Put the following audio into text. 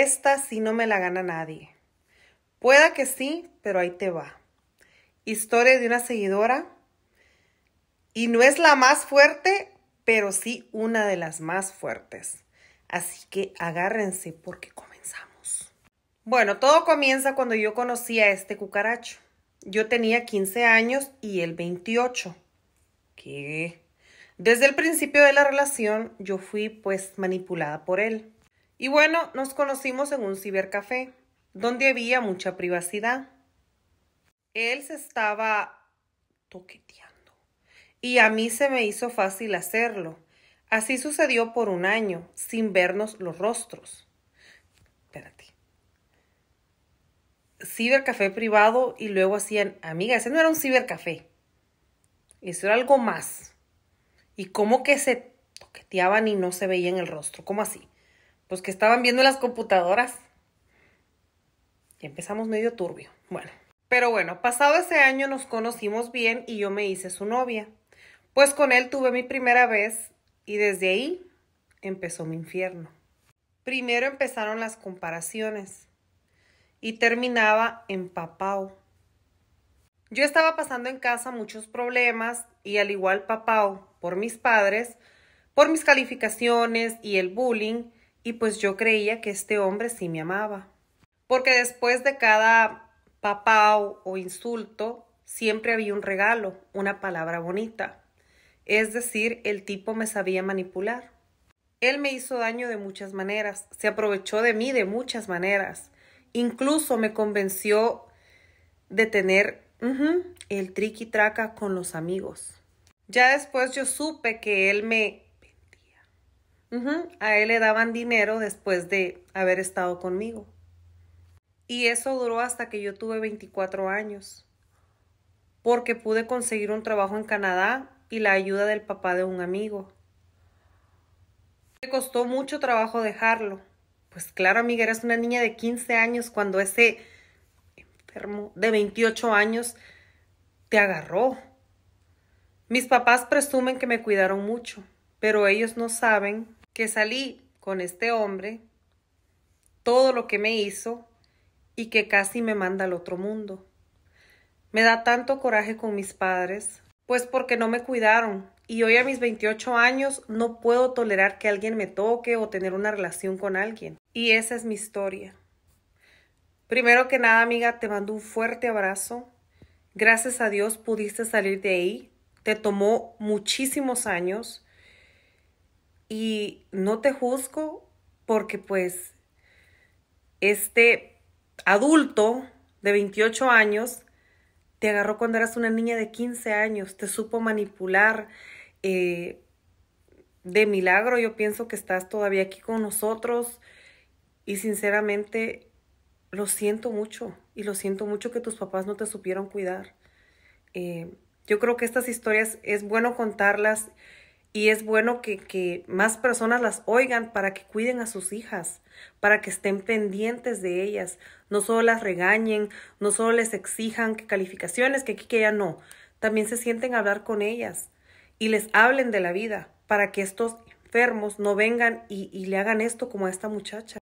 Esta sí no me la gana nadie. Pueda que sí, pero ahí te va. Historia de una seguidora. Y no es la más fuerte, pero sí una de las más fuertes. Así que agárrense porque comenzamos. Bueno, todo comienza cuando yo conocí a este cucaracho. Yo tenía 15 años y él 28. ¿Qué? Desde el principio de la relación yo fui pues manipulada por él. Y bueno, nos conocimos en un cibercafé, donde había mucha privacidad. Él se estaba toqueteando y a mí se me hizo fácil hacerlo. Así sucedió por un año, sin vernos los rostros. Espérate. Cibercafé privado y luego hacían, amiga, ese no era un cibercafé. Eso era algo más. Y como que se toqueteaban y no se veían el rostro, ¿cómo así? pues que estaban viendo las computadoras. Y empezamos medio turbio. Bueno, pero bueno, pasado ese año nos conocimos bien y yo me hice su novia. Pues con él tuve mi primera vez y desde ahí empezó mi infierno. Primero empezaron las comparaciones y terminaba en empapao. Yo estaba pasando en casa muchos problemas y al igual papao por mis padres, por mis calificaciones y el bullying, y pues yo creía que este hombre sí me amaba. Porque después de cada papao o insulto, siempre había un regalo, una palabra bonita. Es decir, el tipo me sabía manipular. Él me hizo daño de muchas maneras, se aprovechó de mí de muchas maneras. Incluso me convenció de tener el triqui traca con los amigos. Ya después yo supe que él me a él le daban dinero después de haber estado conmigo. Y eso duró hasta que yo tuve 24 años, porque pude conseguir un trabajo en Canadá y la ayuda del papá de un amigo. Me costó mucho trabajo dejarlo. Pues claro, amiga, eres una niña de 15 años cuando ese enfermo de 28 años te agarró. Mis papás presumen que me cuidaron mucho, pero ellos no saben que salí con este hombre, todo lo que me hizo y que casi me manda al otro mundo. Me da tanto coraje con mis padres, pues porque no me cuidaron y hoy a mis 28 años no puedo tolerar que alguien me toque o tener una relación con alguien. Y esa es mi historia. Primero que nada, amiga, te mando un fuerte abrazo. Gracias a Dios pudiste salir de ahí. Te tomó muchísimos años, y no te juzgo porque pues este adulto de 28 años te agarró cuando eras una niña de 15 años, te supo manipular. Eh, de milagro yo pienso que estás todavía aquí con nosotros y sinceramente lo siento mucho y lo siento mucho que tus papás no te supieron cuidar. Eh, yo creo que estas historias es bueno contarlas y es bueno que, más personas las oigan para que cuiden a sus hijas, para que estén pendientes de ellas, no solo las regañen, no solo les exijan que calificaciones, que aquí que ya no, también se sienten a hablar con ellas y les hablen de la vida para que estos enfermos no vengan y, y le hagan esto como a esta muchacha.